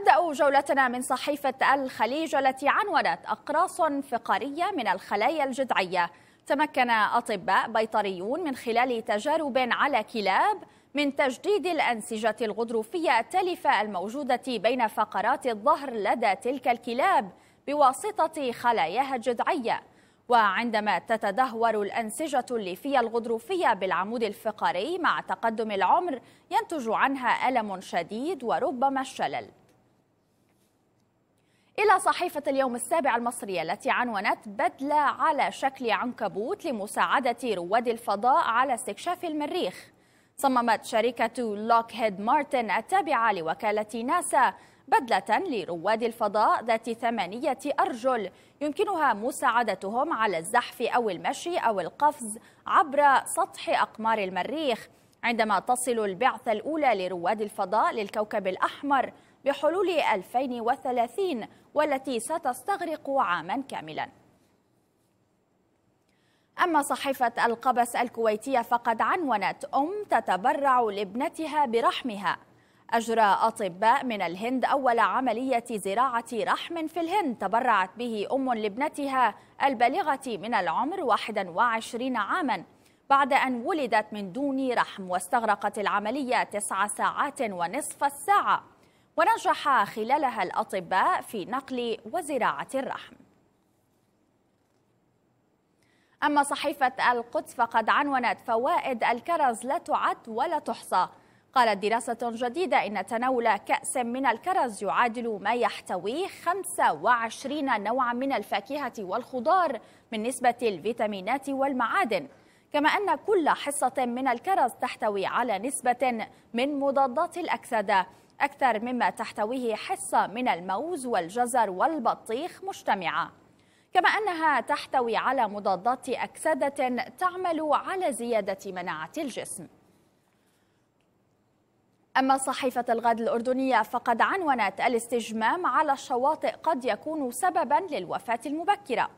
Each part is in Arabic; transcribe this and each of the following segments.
نبدأ جولتنا من صحيفة الخليج التي عنونت أقراص فقارية من الخلايا الجذعية تمكن أطباء بيطريون من خلال تجارب على كلاب من تجديد الأنسجة الغضروفية التالفة الموجودة بين فقرات الظهر لدى تلك الكلاب بواسطة خلاياها الجذعية وعندما تتدهور الأنسجة الليفية الغضروفية بالعمود الفقري مع تقدم العمر ينتج عنها ألم شديد وربما الشلل إلى صحيفة اليوم السابع المصرية التي عنونت بدلة على شكل عنكبوت لمساعدة رواد الفضاء على استكشاف المريخ صممت شركة لوكهيد مارتن التابعة لوكالة ناسا بدلة لرواد الفضاء ذات ثمانية أرجل يمكنها مساعدتهم على الزحف أو المشي أو القفز عبر سطح أقمار المريخ عندما تصل البعثة الأولى لرواد الفضاء للكوكب الأحمر بحلول 2030 والتي ستستغرق عاما كاملا أما صحيفة القبس الكويتية فقد عنونت أم تتبرع لابنتها برحمها أجرى أطباء من الهند أول عملية زراعة رحم في الهند تبرعت به أم لابنتها البالغة من العمر 21 عاماً بعد أن ولدت من دون رحم واستغرقت العملية تسع ساعات ونصف الساعة ونجح خلالها الأطباء في نقل وزراعة الرحم أما صحيفة القدس فقد عنونت فوائد الكرز لا تعد ولا تحصى قالت دراسة جديدة إن تناول كأس من الكرز يعادل ما يحتويه 25 نوعا من الفاكهة والخضار من نسبة الفيتامينات والمعادن كما أن كل حصة من الكرز تحتوي على نسبة من مضادات الأكسدة أكثر مما تحتويه حصة من الموز والجزر والبطيخ مجتمعة كما أنها تحتوي على مضادات أكسدة تعمل على زيادة مناعة الجسم أما صحيفة الغد الأردنية فقد عنونت الاستجمام على الشواطئ قد يكون سببا للوفاة المبكرة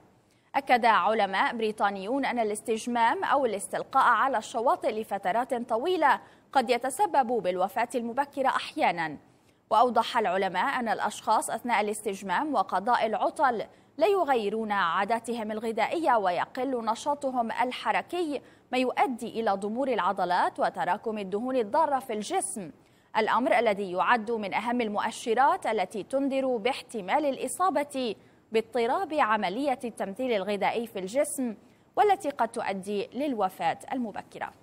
أكد علماء بريطانيون أن الاستجمام أو الاستلقاء على الشواطئ لفترات طويلة قد يتسبب بالوفاة المبكرة أحيانا وأوضح العلماء أن الأشخاص أثناء الاستجمام وقضاء العطل لا يغيرون عاداتهم الغذائية ويقل نشاطهم الحركي ما يؤدي إلى ضمور العضلات وتراكم الدهون الضارة في الجسم الأمر الذي يعد من أهم المؤشرات التي تنذر باحتمال الإصابة باضطراب عملية التمثيل الغذائي في الجسم والتي قد تؤدي للوفاة المبكرة